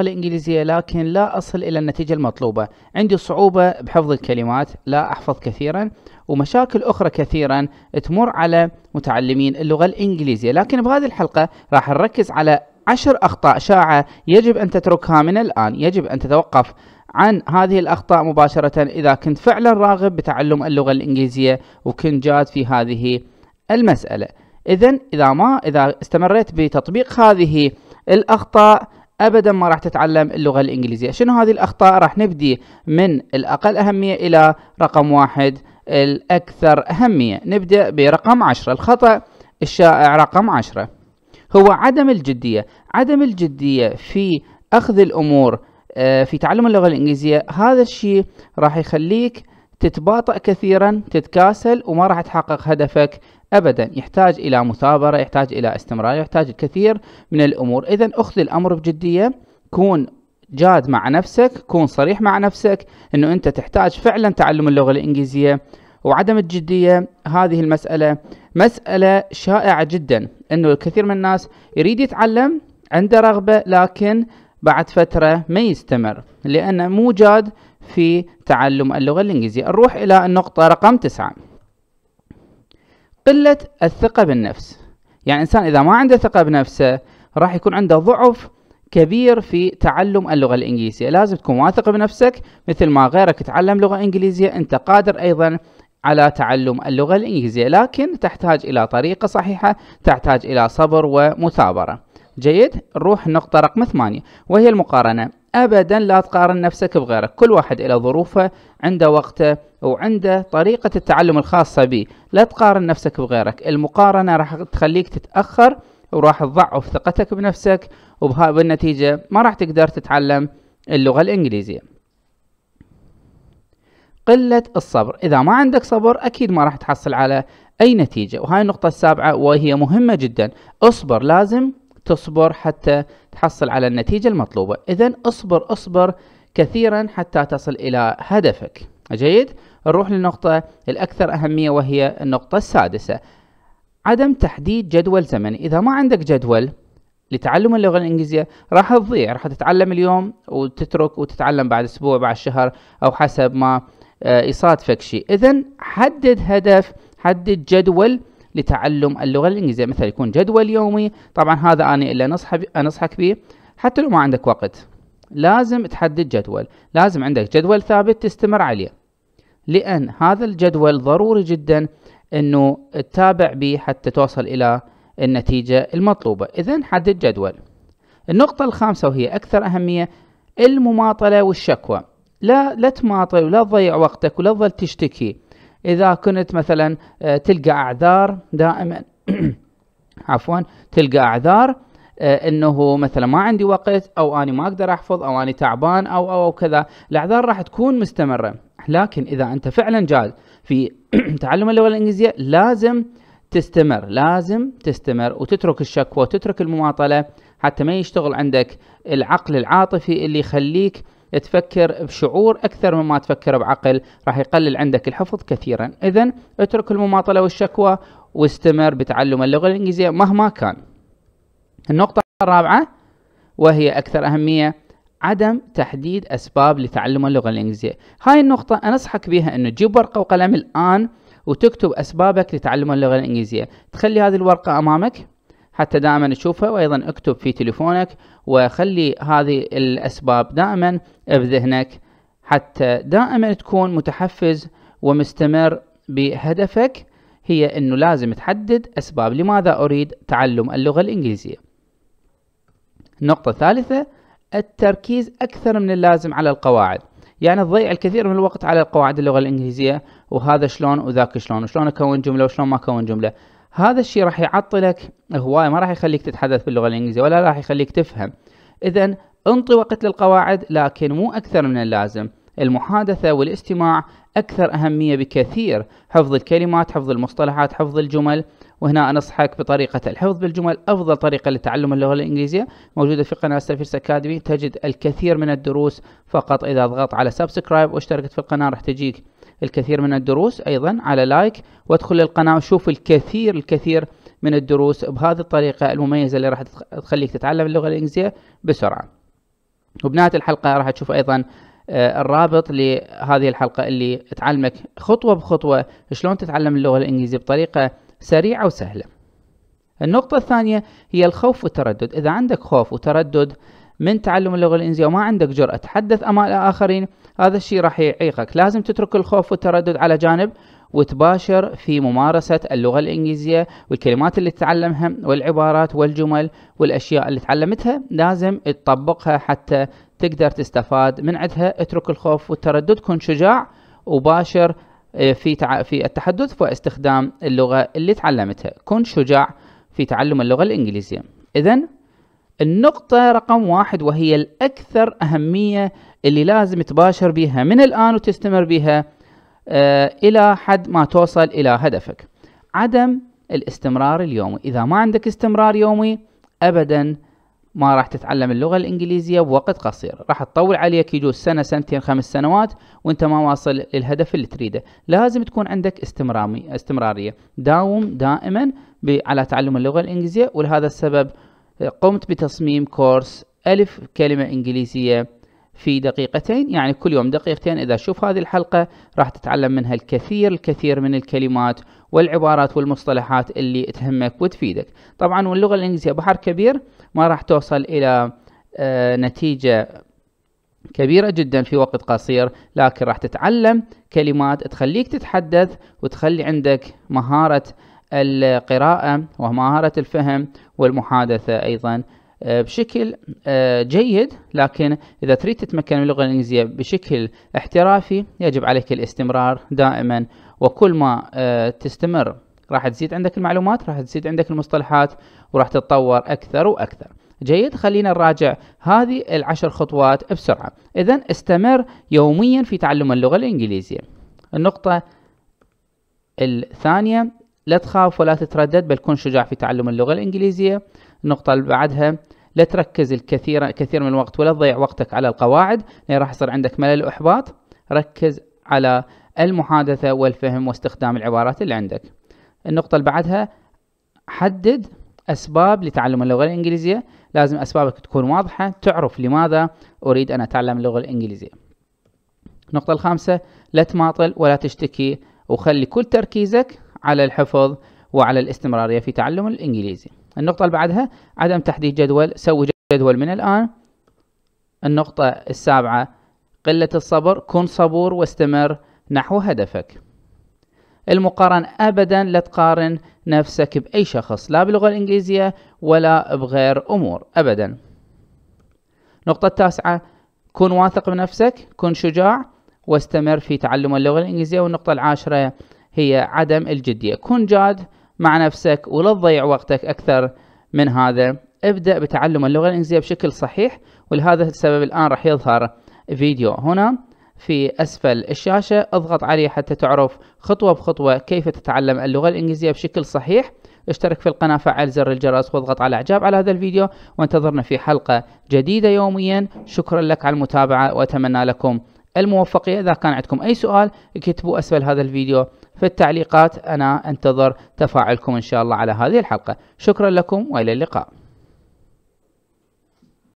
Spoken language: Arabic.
الإنجليزية لكن لا أصل إلى النتيجة المطلوبة عندي صعوبة بحفظ الكلمات لا أحفظ كثيرا ومشاكل أخرى كثيرا تمر على متعلمين اللغة الإنجليزية لكن بهذه الحلقة راح نركز على عشر أخطاء شائعة يجب أن تتركها من الآن يجب أن تتوقف عن هذه الأخطاء مباشرة إذا كنت فعلا راغب بتعلم اللغة الإنجليزية وكنت جاد في هذه المسألة إذا إذا ما إذا استمريت بتطبيق هذه الأخطاء ابدا ما راح تتعلم اللغه الانجليزيه شنو هذه الاخطاء راح نبدي من الاقل اهميه الى رقم واحد الاكثر اهميه نبدا برقم عشرة الخطا الشائع رقم عشرة هو عدم الجديه عدم الجديه في اخذ الامور آه، في تعلم اللغه الانجليزيه هذا الشيء راح يخليك تتباطأ كثيرا تتكاسل وما راح تحقق هدفك أبدا يحتاج إلى مثابرة يحتاج إلى استمرار يحتاج الكثير من الأمور إذا أخذ الأمر بجدية كون جاد مع نفسك كون صريح مع نفسك أنه أنت تحتاج فعلا تعلم اللغة الإنجليزية وعدم الجدية هذه المسألة مسألة شائعة جدا أنه الكثير من الناس يريد يتعلم عنده رغبة لكن بعد فترة ما يستمر لأنه مو جاد في تعلم اللغة الإنجليزية نروح إلى النقطة رقم تسعة قلة الثقة بالنفس يعني إنسان إذا ما عنده ثقة بنفسه راح يكون عنده ضعف كبير في تعلم اللغة الإنجليزية لازم تكون واثق بنفسك مثل ما غيرك تعلم لغة إنجليزية أنت قادر أيضا على تعلم اللغة الإنجليزية لكن تحتاج إلى طريقة صحيحة تحتاج إلى صبر ومثابرة جيد نروح النقطة رقم ثمانية وهي المقارنة أبدا لا تقارن نفسك بغيرك كل واحد له ظروفه عنده وقته وعنده طريقة التعلم الخاصة به لا تقارن نفسك بغيرك المقارنة راح تخليك تتأخر وراح تضعف ثقتك بنفسك وبالنتيجة ما راح تقدر تتعلم اللغة الإنجليزية قلة الصبر إذا ما عندك صبر أكيد ما راح تحصل على أي نتيجة وهاي النقطة السابعة وهي مهمة جدا اصبر لازم تصبر حتى تحصل على النتيجة المطلوبة إذا اصبر اصبر كثيرا حتى تصل إلى هدفك جيد نروح للنقطة الأكثر أهمية وهي النقطة السادسة عدم تحديد جدول زمني إذا ما عندك جدول لتعلم اللغة الإنجليزية راح تضيع راح تتعلم اليوم وتترك وتتعلم بعد أسبوع بعد شهر أو حسب ما آه، يصادفك شيء إذا حدد هدف حدد جدول لتعلم اللغة الإنجليزية مثلا يكون جدول يومي طبعا هذا أنا اللي أنصحك به حتى لو ما عندك وقت لازم تحدد جدول لازم عندك جدول ثابت تستمر عليه لأن هذا الجدول ضروري جدا أنه تتابع به حتى توصل إلى النتيجة المطلوبة إذا حدد جدول النقطة الخامسة وهي أكثر أهمية المماطلة والشكوى لا لا تماطل ولا تضيع وقتك ولا تظل تشتكي إذا كنت مثلا آه، تلقى أعذار دائما عفوا تلقى أعذار آه، انه مثلا ما عندي وقت او اني ما اقدر احفظ او اني تعبان او او, أو كذا الاعذار راح تكون مستمره لكن اذا انت فعلا جاد في تعلم اللغه الانجليزيه لازم تستمر لازم تستمر وتترك الشكوى وتترك المماطله حتى ما يشتغل عندك العقل العاطفي اللي يخليك تفكر بشعور أكثر مما تفكر بعقل راح يقلل عندك الحفظ كثيرا إذا اترك المماطلة والشكوى واستمر بتعلم اللغة الإنجليزية مهما كان النقطة الرابعة وهي أكثر أهمية عدم تحديد أسباب لتعلم اللغة الإنجليزية هاي النقطة أنصحك بها أنه تجيب ورقة وقلم الآن وتكتب أسبابك لتعلم اللغة الإنجليزية تخلي هذه الورقة أمامك حتى دائما تشوفها وايضا اكتب في تليفونك وخلي هذه الاسباب دائما بذهنك حتى دائما تكون متحفز ومستمر بهدفك هي انه لازم تحدد اسباب لماذا اريد تعلم اللغة الانجليزية. النقطة الثالثة التركيز اكثر من اللازم على القواعد. يعني تضيع الكثير من الوقت على القواعد اللغة الإنجليزية وهذا شلون وذاك شلون وشلون أكون جملة وشلون ما أكون جملة هذا الشيء راح يعطلك هواية ما راح يخليك تتحدث باللغة الإنجليزية ولا راح يخليك تفهم إذا انطي وقت للقواعد لكن مو أكثر من اللازم المحادثة والاستماع أكثر أهمية بكثير حفظ الكلمات حفظ المصطلحات حفظ الجمل وهنا أنصحك بطريقة الحفظ بالجمل أفضل طريقة لتعلم اللغة الإنجليزية موجودة في قناة سفيرس أكاديمي تجد الكثير من الدروس فقط إذا ضغطت على سبسكرايب واشتركت في القناة راح تجيك الكثير من الدروس أيضا على لايك وادخل للقناة وشوف الكثير الكثير من الدروس بهذه الطريقة المميزة اللي راح تخليك تتعلم اللغة الإنجليزية بسرعة وبنهاية الحلقة راح تشوف أيضا آه، الرابط لهذه الحلقة اللي تعلمك خطوة بخطوة شلون تتعلم اللغة الإنجليزية بطريقة سريعة وسهلة النقطة الثانية هي الخوف والتردد إذا عندك خوف وتردد من تعلم اللغة الإنجليزية وما عندك جرأة تحدث أمام الآخرين هذا الشيء راح يعيقك لازم تترك الخوف والتردد على جانب وتباشر في ممارسة اللغة الإنجليزية والكلمات اللي تتعلمها والعبارات والجمل والأشياء اللي تعلمتها لازم تطبقها حتى تقدر تستفاد من عندها اترك الخوف والتردد كن شجاع وباشر آه، في في التحدث واستخدام اللغة اللي تعلمتها كن شجاع في تعلم اللغة الإنجليزية إذا النقطة رقم واحد وهي الأكثر أهمية اللي لازم تباشر بها من الآن وتستمر بها آه، إلى حد ما توصل إلى هدفك عدم الاستمرار اليومي إذا ما عندك استمرار يومي أبدا ما راح تتعلم اللغة الإنجليزية بوقت قصير راح تطول عليك يجوز سنة سنتين خمس سنوات وانت ما واصل للهدف اللي تريده لازم تكون عندك استمرارية داوم دائما على تعلم اللغة الإنجليزية ولهذا السبب قمت بتصميم كورس ألف كلمة إنجليزية في دقيقتين يعني كل يوم دقيقتين إذا شوف هذه الحلقة راح تتعلم منها الكثير الكثير من الكلمات والعبارات والمصطلحات اللي تهمك وتفيدك طبعا واللغة الإنجليزية بحر كبير ما راح توصل إلى آه، نتيجة كبيرة جدا في وقت قصير لكن راح تتعلم كلمات تخليك تتحدث وتخلي عندك مهارة القراءة ومهارة الفهم والمحادثة أيضا آه، بشكل آه، جيد لكن إذا تريد تتمكن من اللغة الإنجليزية بشكل احترافي يجب عليك الاستمرار دائما وكل ما آه، تستمر راح تزيد عندك المعلومات راح تزيد عندك المصطلحات وراح تتطور أكثر وأكثر جيد خلينا نراجع هذه العشر خطوات بسرعة إذا استمر يوميا في تعلم اللغة الإنجليزية النقطة الثانية لا تخاف ولا تتردد بل كن شجاع في تعلم اللغة الإنجليزية النقطة اللي بعدها لا تركز الكثير كثير من الوقت ولا تضيع وقتك على القواعد لأن راح يصير عندك ملل وإحباط ركز على المحادثة والفهم واستخدام العبارات اللي عندك النقطة اللي بعدها حدد أسباب لتعلم اللغة الإنجليزية لازم أسبابك تكون واضحة تعرف لماذا أريد أن أتعلم اللغة الإنجليزية النقطة الخامسة لا تماطل ولا تشتكي وخلي كل تركيزك على الحفظ وعلى الاستمرارية في تعلم الإنجليزي النقطة اللي بعدها عدم تحديد جدول سوي جدول من الآن النقطة السابعة قلة الصبر كن صبور واستمر نحو هدفك المقارنة أبدا لا تقارن نفسك بأي شخص لا باللغة الإنجليزية ولا بغير أمور أبدا نقطة التاسعة كن واثق بنفسك كن شجاع واستمر في تعلم اللغة الإنجليزية والنقطة العاشرة هي عدم الجدية كن جاد مع نفسك ولا تضيع وقتك أكثر من هذا ابدأ بتعلم اللغة الإنجليزية بشكل صحيح ولهذا السبب الآن راح يظهر فيديو هنا في أسفل الشاشة اضغط عليه حتى تعرف خطوة بخطوة كيف تتعلم اللغة الإنجليزية بشكل صحيح اشترك في القناة فعل زر الجرس واضغط على إعجاب على هذا الفيديو وانتظرنا في حلقة جديدة يوميا شكرا لك على المتابعة وأتمنى لكم الموفقية إذا كان عندكم أي سؤال اكتبوا أسفل هذا الفيديو في التعليقات أنا أنتظر تفاعلكم إن شاء الله على هذه الحلقة شكرا لكم وإلى اللقاء